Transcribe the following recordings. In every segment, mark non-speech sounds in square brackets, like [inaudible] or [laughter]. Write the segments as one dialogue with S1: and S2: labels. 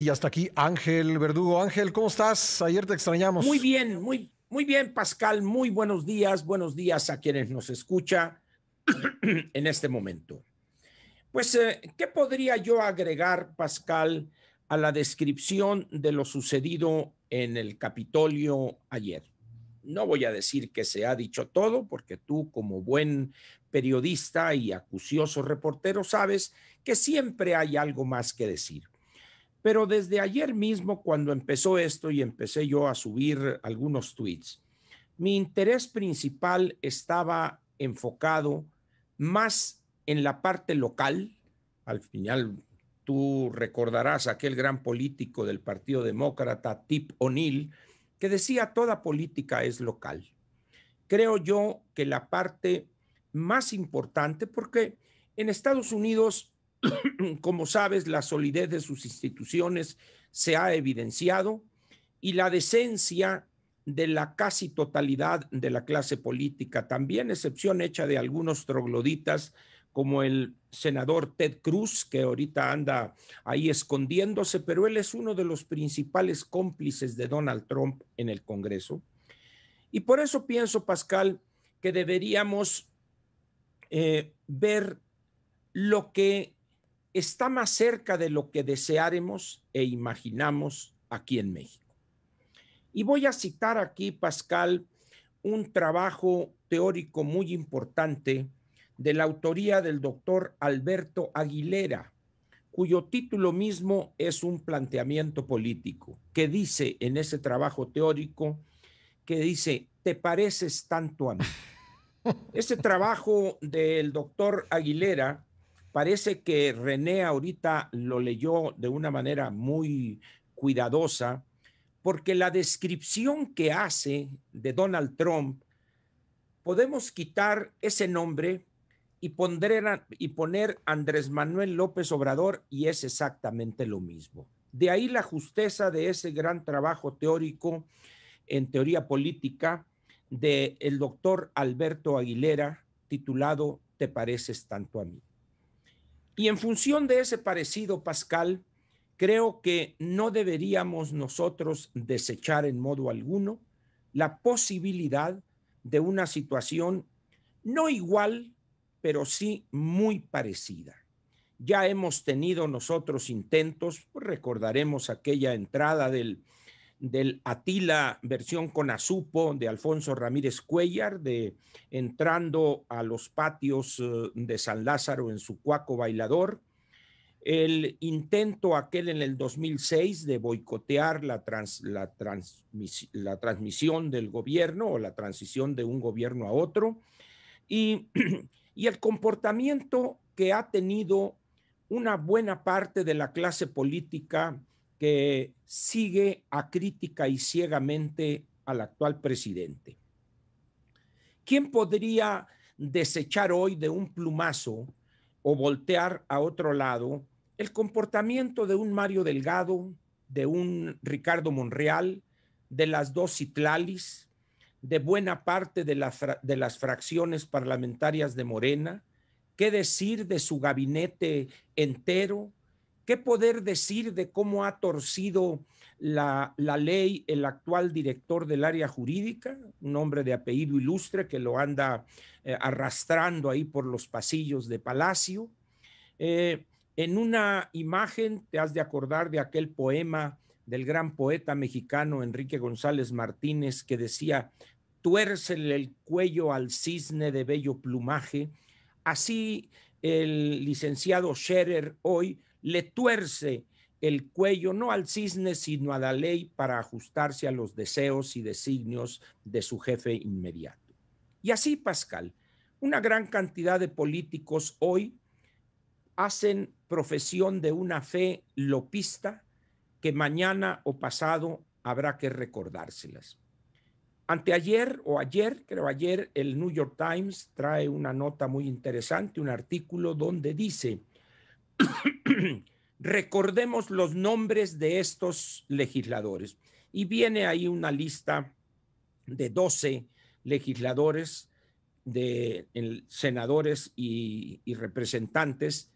S1: Y hasta aquí Ángel Verdugo. Ángel, ¿cómo estás? Ayer te extrañamos. Muy bien, muy, muy bien, Pascal. Muy buenos días. Buenos días a quienes nos escucha [clears throat] en este momento. Pues, eh, ¿qué podría yo agregar, Pascal, a la descripción de lo sucedido en el Capitolio ayer? No voy a decir que se ha dicho todo, porque tú como buen periodista y acucioso reportero sabes que siempre hay algo más que decir. Pero desde ayer mismo, cuando empezó esto y empecé yo a subir algunos tweets, mi interés principal estaba enfocado más en la parte local. Al final, tú recordarás a aquel gran político del Partido Demócrata, Tip O'Neill, que decía toda política es local. Creo yo que la parte más importante, porque en Estados Unidos [coughs] Como sabes, la solidez de sus instituciones se ha evidenciado y la decencia de la casi totalidad de la clase política, también excepción hecha de algunos trogloditas como el senador Ted Cruz, que ahorita anda ahí escondiéndose, pero él es uno de los principales cómplices de Donald Trump en el Congreso. Y por eso pienso, Pascal, que deberíamos eh, ver lo que está más cerca de lo que desearemos e imaginamos aquí en México. Y voy a citar aquí, Pascal, un trabajo teórico muy importante de la autoría del doctor Alberto Aguilera, cuyo título mismo es un planteamiento político, que dice en ese trabajo teórico, que dice, te pareces tanto a mí. [laughs] Ese trabajo del doctor Aguilera Parece que René ahorita lo leyó de una manera muy cuidadosa, porque la descripción que hace de Donald Trump, podemos quitar ese nombre y, y poner Andrés Manuel López Obrador y es exactamente lo mismo. De ahí la justeza de ese gran trabajo teórico en teoría política del doctor Alberto Aguilera, titulado Te pareces tanto a mí. Y en función de ese parecido, Pascal, creo que no deberíamos nosotros desechar en modo alguno la posibilidad de una situación no igual, pero sí muy parecida. Ya hemos tenido nosotros intentos, recordaremos aquella entrada del del Atila versión con Azupo de Alfonso Ramírez Cuellar, de Entrando a los patios eh, de San Lázaro en su cuaco bailador, el intento aquel en el 2006 de boicotear la, la, la transmisión del gobierno o la transición de un gobierno a otro, y, [clears throat] y el comportamiento que ha tenido una buena parte de la clase política que sigue a crítica y ciegamente al actual presidente. ¿Quién podría desechar hoy de un plumazo o voltear a otro lado el comportamiento de un Mario Delgado, de un Ricardo Monreal, de las dos Citlalis, de buena parte de, de las fracciones parlamentarias de Morena? ¿Qué decir de su gabinete entero, ¿Qué poder decir de cómo ha torcido la, ley el actual director del área jurídica, un hombre de apellido ilustre que lo anda eh, arrastrando ahí por los pasillos de Palacio? Eh, en una imagen te has de acordar de aquel poema del gran poeta mexicano Enrique González Martínez que decía, tuércele el cuello al cisne de bello plumaje. Así el licenciado Scherer hoy le tuerce el cuello no al cisne, sino a la ley para ajustarse a los deseos y designios de su jefe inmediato. Y así, Pascal, una gran cantidad de políticos hoy hacen profesión de una fe lopista que mañana o pasado habrá que recordárselas. Anteayer o ayer, creo ayer, el New York Times trae una nota muy interesante, un artículo donde dice, [coughs] recordemos los nombres de estos legisladores. Y viene ahí una lista de 12 legisladores, de senadores y, y representantes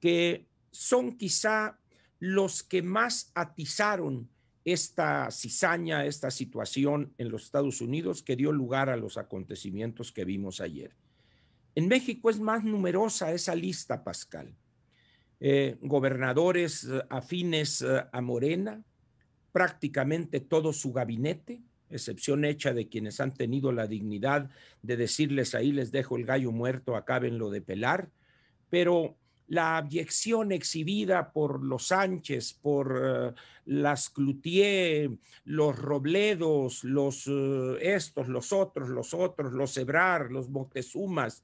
S1: que son quizá los que más atizaron esta cizaña, esta situación en los Estados Unidos que dio lugar a los acontecimientos que vimos ayer. En México es más numerosa esa lista, Pascal. Eh, gobernadores eh, afines eh, a Morena, prácticamente todo su gabinete, excepción hecha de quienes han tenido la dignidad de decirles ahí les dejo el gallo muerto, lo de pelar, pero la abyección exhibida por los Sánchez, por las Cloutier, los Robledos, los estos, los otros, los otros, los Ebrar, los Moctezumas,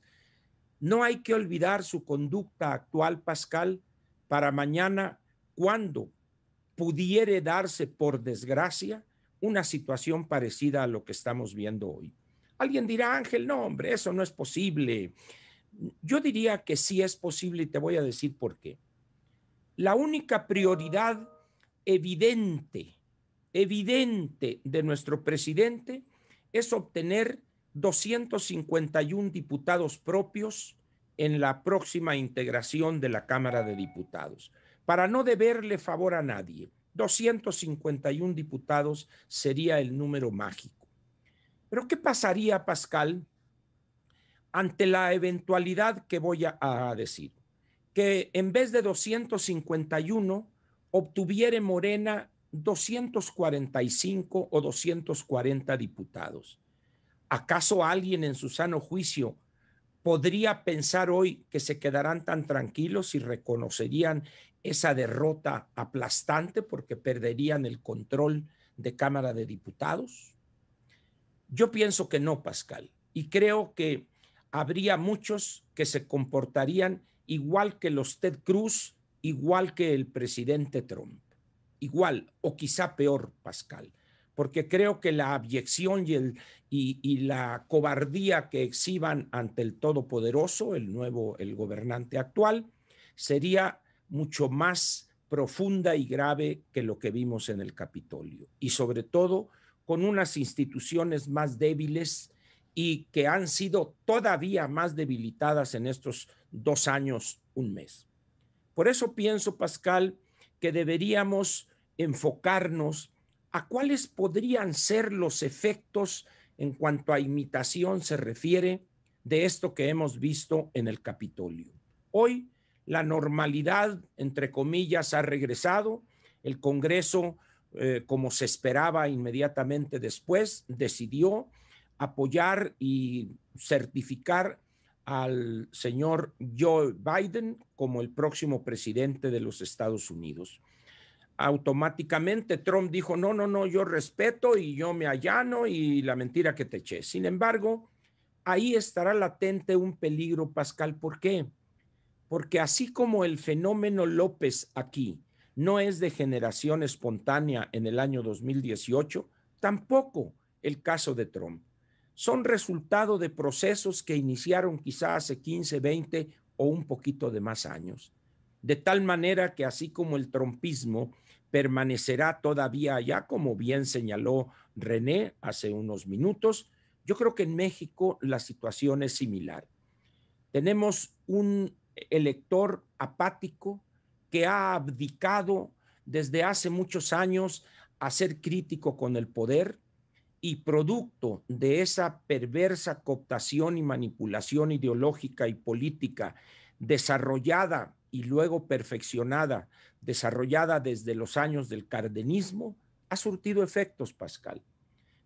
S1: No hay que olvidar su conducta actual, Pascal, para mañana cuando pudiere darse, por desgracia, una situación parecida a lo que estamos viendo hoy. Alguien dirá, Ángel, no, hombre, eso no es posible. Yo diría que sí es posible y te voy a decir por qué. La única prioridad evidente, evidente de nuestro presidente es obtener 251 diputados propios en la próxima integración de la Cámara de Diputados. Para no deberle favor a nadie, 251 diputados sería el número mágico. Pero ¿qué pasaría, Pascal, ante la eventualidad que voy a, decir? Que en vez de 251 obtuviere Morena 245 o 240 diputados. ¿Acaso alguien en su sano juicio podría pensar hoy que se quedarán tan tranquilos y reconocerían esa derrota aplastante porque perderían el control de Cámara de Diputados? Yo pienso que no, Pascal, y creo que habría muchos que se comportarían igual que los Ted Cruz, igual que el presidente Trump, igual o quizá peor, Pascal, porque creo que la abyección y, el, y, la cobardía que exhiban ante el Todopoderoso, el nuevo, el gobernante actual, sería mucho más profunda y grave que lo que vimos en el Capitolio. Y sobre todo con unas instituciones más débiles y que han sido todavía más debilitadas en estos dos años, un mes. Por eso pienso, Pascal, que deberíamos enfocarnos ¿a cuáles podrían ser los efectos en cuanto a imitación se refiere de esto que hemos visto en el Capitolio? Hoy la normalidad, entre comillas, ha regresado. El Congreso, eh, como se esperaba inmediatamente después, decidió apoyar y certificar al señor Joe Biden como el próximo presidente de los Estados Unidos automáticamente Trump dijo, no, no, no, yo respeto y yo me allano y la mentira que te eché. Sin embargo, ahí estará latente un peligro, Pascal. ¿Por qué? Porque así como el fenómeno López aquí no es de generación espontánea en el año 2018, tampoco el caso de Trump. Son resultado de procesos que iniciaron quizás hace 15, 20 o un poquito de más años de tal manera que así como el trompismo permanecerá todavía allá, como bien señaló René hace unos minutos, yo creo que en México la situación es similar. Tenemos un elector apático que ha abdicado desde hace muchos años a ser crítico con el poder y producto de esa perversa cooptación y manipulación ideológica y política desarrollada y luego perfeccionada, desarrollada desde los años del cardenismo, ha surtido efectos, Pascal.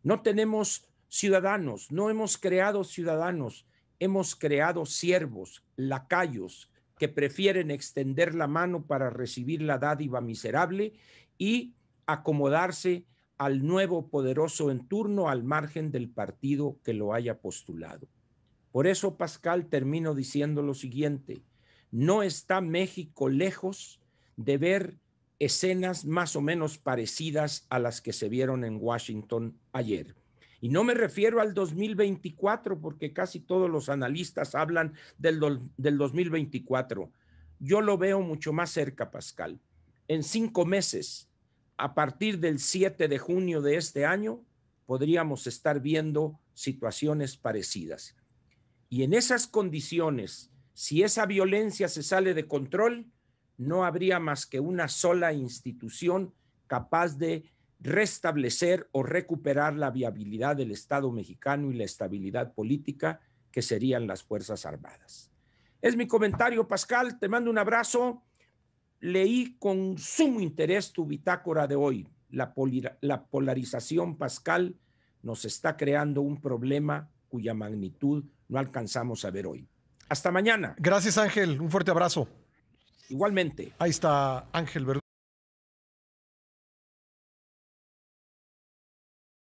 S1: No tenemos ciudadanos, no hemos creado ciudadanos, hemos creado siervos, lacayos, que prefieren extender la mano para recibir la dádiva miserable y acomodarse al nuevo poderoso en turno al margen del partido que lo haya postulado. Por eso, Pascal, termino diciendo lo siguiente no está México lejos de ver escenas más o menos parecidas a las que se vieron en Washington ayer. Y no me refiero al 2024, porque casi todos los analistas hablan del, 2024. Yo lo veo mucho más cerca, Pascal. En cinco meses, a partir del 7 de junio de este año, podríamos estar viendo situaciones parecidas. Y en esas condiciones si esa violencia se sale de control, no habría más que una sola institución capaz de restablecer o recuperar la viabilidad del Estado mexicano y la estabilidad política que serían las Fuerzas Armadas. Es mi comentario, Pascal, te mando un abrazo. Leí con sumo interés tu bitácora de hoy. La, la polarización, Pascal, nos está creando un problema cuya magnitud no alcanzamos a ver hoy. Hasta mañana. Gracias Ángel, un fuerte abrazo. Igualmente. Ahí está Ángel ¿verdad?